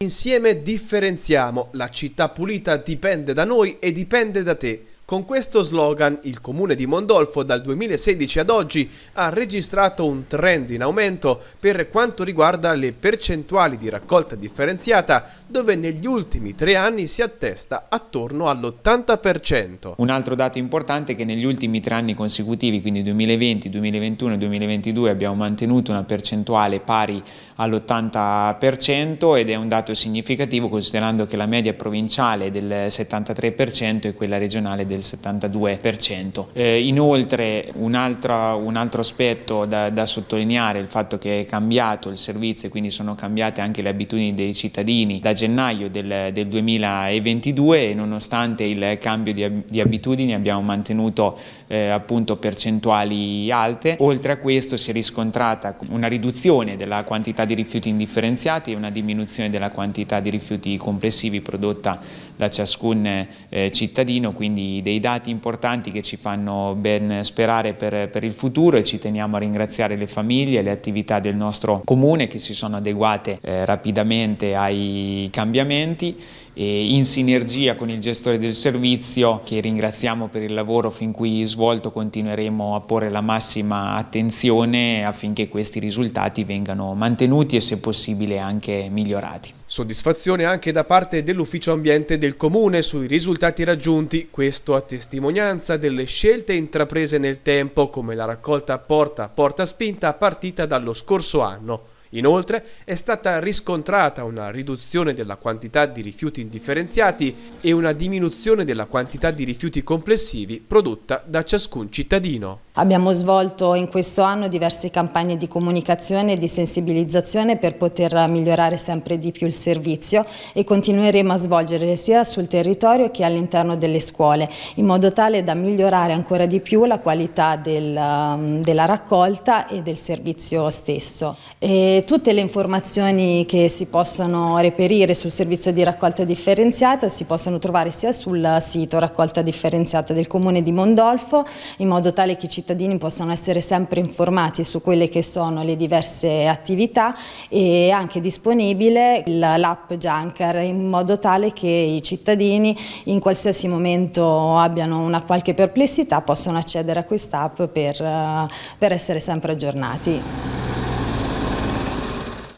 Insieme differenziamo, la città pulita dipende da noi e dipende da te. Con questo slogan il comune di Mondolfo dal 2016 ad oggi ha registrato un trend in aumento per quanto riguarda le percentuali di raccolta differenziata dove negli ultimi tre anni si attesta attorno all'80%. Un altro dato importante è che negli ultimi tre anni consecutivi, quindi 2020, 2021 e 2022 abbiamo mantenuto una percentuale pari all'80% ed è un dato significativo considerando che la media provinciale del 73% e quella regionale del del 72%. Eh, inoltre un altro, un altro aspetto da, da, sottolineare è il fatto che è cambiato il servizio e quindi sono cambiate anche le abitudini dei cittadini da gennaio del, del 2022 e nonostante il cambio di, di abitudini abbiamo mantenuto eh, appunto percentuali alte. Oltre a questo si è riscontrata una riduzione della quantità di rifiuti indifferenziati e una diminuzione della quantità di rifiuti complessivi prodotta da ciascun eh, cittadino, quindi dei dati importanti che ci fanno ben sperare per, per il futuro e ci teniamo a ringraziare le famiglie e le attività del nostro comune che si sono adeguate eh, rapidamente ai cambiamenti e in sinergia con il gestore del servizio che ringraziamo per il lavoro fin qui svolto continueremo a porre la massima attenzione affinché questi risultati vengano mantenuti e se possibile anche migliorati. Soddisfazione anche da parte dell'ufficio ambiente del comune sui risultati raggiunti, questo a testimonianza delle scelte intraprese nel tempo come la raccolta porta a porta spinta partita dallo scorso anno. Inoltre è stata riscontrata una riduzione della quantità di rifiuti indifferenziati e una diminuzione della quantità di rifiuti complessivi prodotta da ciascun cittadino. Abbiamo svolto in questo anno diverse campagne di comunicazione e di sensibilizzazione per poter migliorare sempre di più il servizio e continueremo a svolgerle sia sul territorio che all'interno delle scuole in modo tale da migliorare ancora di più la qualità del, um, della raccolta e del servizio stesso. E tutte le informazioni che si possono reperire sul servizio di raccolta differenziata si possono trovare sia sul sito raccolta differenziata del comune di Mondolfo in modo tale che ci cittadini possano essere sempre informati su quelle che sono le diverse attività e anche disponibile l'app Junker in modo tale che i cittadini in qualsiasi momento abbiano una qualche perplessità possono accedere a quest'app per, eh, per essere sempre aggiornati.